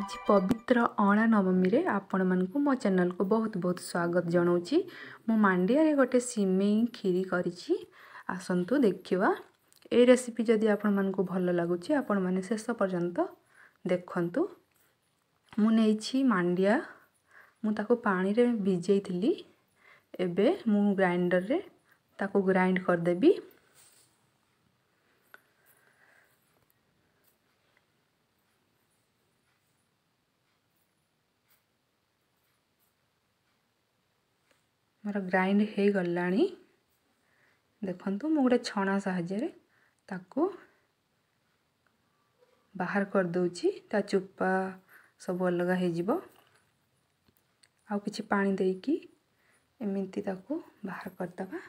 ଆଜି ପବିତ୍ର ଅଁଳା ନବମୀରେ ଆପଣମାନଙ୍କୁ ମୋ ଚ୍ୟାନେଲକୁ ବହୁତ ବହୁତ ସ୍ୱାଗତ ଜଣାଉଛି ମୁଁ ମାଣ୍ଡିଆରେ ଗୋଟେ ସିମେଇ କ୍ଷୀରି କରିଛି ଆସନ୍ତୁ ଦେଖିବା ଏଇ ରେସିପି ଯଦି ଆପଣମାନଙ୍କୁ ଭଲ ଲାଗୁଛି ଆପଣମାନେ ଶେଷ ପର୍ଯ୍ୟନ୍ତ ଦେଖନ୍ତୁ ମୁଁ ନେଇଛି ମାଣ୍ଡିଆ ମୁଁ ତାକୁ ପାଣିରେ ଭିଜେଇଥିଲି ଏବେ ମୁଁ ଗ୍ରାଇଣ୍ଡରରେ ତାକୁ ଗ୍ରାଇଣ୍ଡ କରିଦେବି मोर ग्राइंड हो गला देखु मु गोटे छणा ताकू बाहर कर करदे चुपा सब अलग होमती बाहर करदे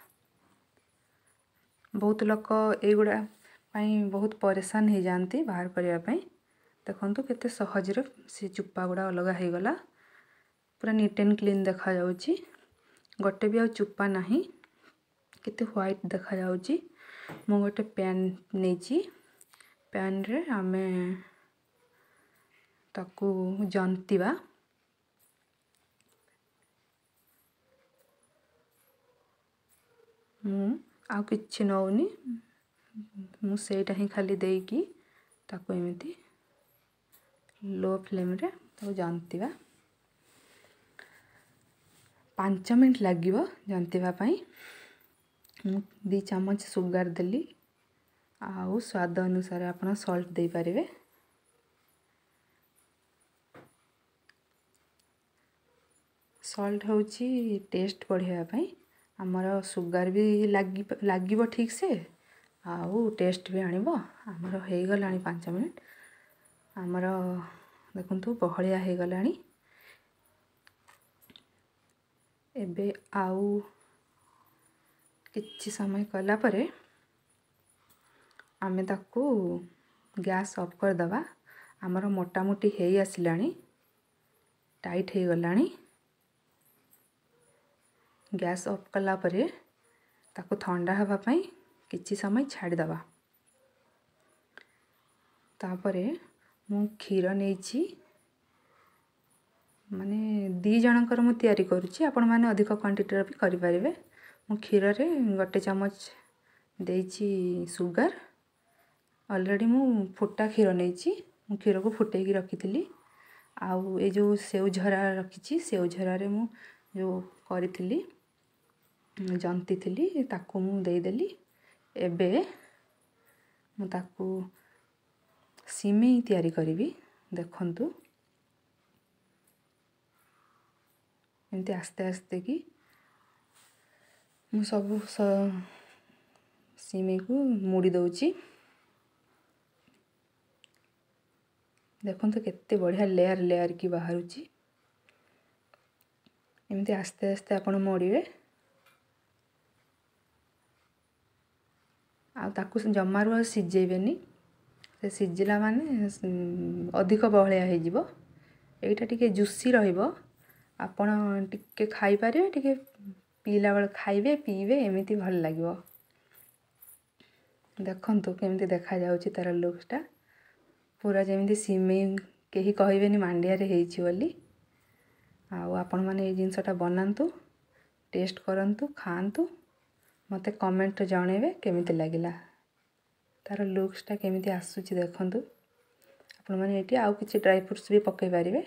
बहुत लोक युड़ाई बहुत परेशान हो जाती बाहर करने देखु के चुप्पा गुड़ा अलग हो पूरा नीट एंड क्लीन देखा जा गोटे भी आ चुपा ना के ह्वैट देखा जाए गोटे पैन नहीं पैन रे आम जंतवा मुझे नौनी ही खाली दे कि लो फ्लेम जंतवा ପାଞ୍ଚ ମିନିଟ୍ ଲାଗିବ ଜନ୍ତିବା ପାଇଁ ମୁଁ ଦୁଇ ଚାମଚ ସୁଗାର ଦେଲି ଆଉ ସ୍ୱାଦ ଅନୁସାରେ ଆପଣ ସଲ୍ଟ ଦେଇପାରିବେ ସଲ୍ଟ ହେଉଛି ଟେଷ୍ଟ ବଢ଼ାଇବା ପାଇଁ ଆମର ସୁଗାର ବି ଲାଗି ଲାଗିବ ଠିକ୍ ସେ ଆଉ ଟେଷ୍ଟ ବି ଆଣିବ ଆମର ହେଇଗଲାଣି ପାଞ୍ଚ ମିନିଟ୍ ଆମର ଦେଖନ୍ତୁ ବହଳିଆ ହେଇଗଲାଣି ଏବେ ଆଉ କିଛି ସମୟ କଲା ପରେ ଆମେ ତାକୁ ଗ୍ୟାସ୍ ଅଫ୍ କରିଦେବା ଆମର ମୋଟାମୋଟି ହେଇ ଆସିଲାଣି ଟାଇଟ୍ ହେଇଗଲାଣି ଗ୍ୟାସ୍ ଅଫ୍ କଲା ପରେ ତାକୁ ଥଣ୍ଡା ହେବା ପାଇଁ କିଛି ସମୟ ଛାଡ଼ିଦେବା ତାପରେ ମୁଁ କ୍ଷୀର ନେଇଛି ମାନେ ଦୁଇ ଜଣଙ୍କର ମୁଁ ତିଆରି କରୁଛି ଆପଣମାନେ ଅଧିକ କ୍ୱାଣ୍ଟିଟିର ବି କରିପାରିବେ ମୁଁ କ୍ଷୀରରେ ଗୋଟେ ଚାମଚ ଦେଇଛି ସୁଗାର ଅଲରେଡ଼ି ମୁଁ ଫୁଟା କ୍ଷୀର ନେଇଛି ମୁଁ କ୍ଷୀରକୁ ଫୁଟେଇକି ରଖିଥିଲି ଆଉ ଏ ଯେଉଁ ସେଉ ଝରା ରଖିଛି ସେଉ ଝରାରେ ମୁଁ ଯେଉଁ କରିଥିଲି ଥିଲି ତାକୁ ମୁଁ ଦେଇଦେଲି ଏବେ ମୁଁ ତାକୁ ସିମେଇ ତିଆରି କରିବି ଦେଖନ୍ତୁ ଏମିତି ଆସ୍ତେ ଆସ୍ତେ କି ମୁଁ ସବୁ ସିମେଇକୁ ମୁଡ଼ି ଦେଉଛି ଦେଖନ୍ତୁ କେତେ ବଢ଼ିଆ ଲେୟାର ଲେୟାର କି ବାହାରୁଛି ଏମିତି ଆସ୍ତେ ଆସ୍ତେ ଆପଣ ମୋଡ଼ିବେ ଆଉ ତାକୁ ଜମାରୁ ଆଉ ସିଝେଇବେନି ସେ ସିଝିଲା ମାନେ ଅଧିକ ବହଳିଆ ହେଇଯିବ ଏଇଟା ଟିକେ ଜୁସି ରହିବ ଆପଣ ଟିକେ ଖାଇପାରିବେ ଟିକେ ପିଇଲା ବେଳେ ଖାଇବେ ପିଇବେ ଏମିତି ଭଲ ଲାଗିବ ଦେଖନ୍ତୁ କେମିତି ଦେଖାଯାଉଛି ତା'ର ଲୁକ୍ସଟା ପୁରା ଯେମିତି ସିମେଇ କେହି କହିବେନି ମାଣ୍ଡିଆରେ ହେଇଛି ବୋଲି ଆଉ ଆପଣମାନେ ଏଇ ଜିନିଷଟା ବନାନ୍ତୁ ଟେଷ୍ଟ କରନ୍ତୁ ଖାଆନ୍ତୁ ମୋତେ କମେଣ୍ଟରେ ଜଣେଇବେ କେମିତି ଲାଗିଲା ତା'ର ଲୁକ୍ସଟା କେମିତି ଆସୁଛି ଦେଖନ୍ତୁ ଆପଣମାନେ ଏଠି ଆଉ କିଛି ଡ୍ରାଇ ଫ୍ରୁଟ୍ସ ବି ପକାଇ ପାରିବେ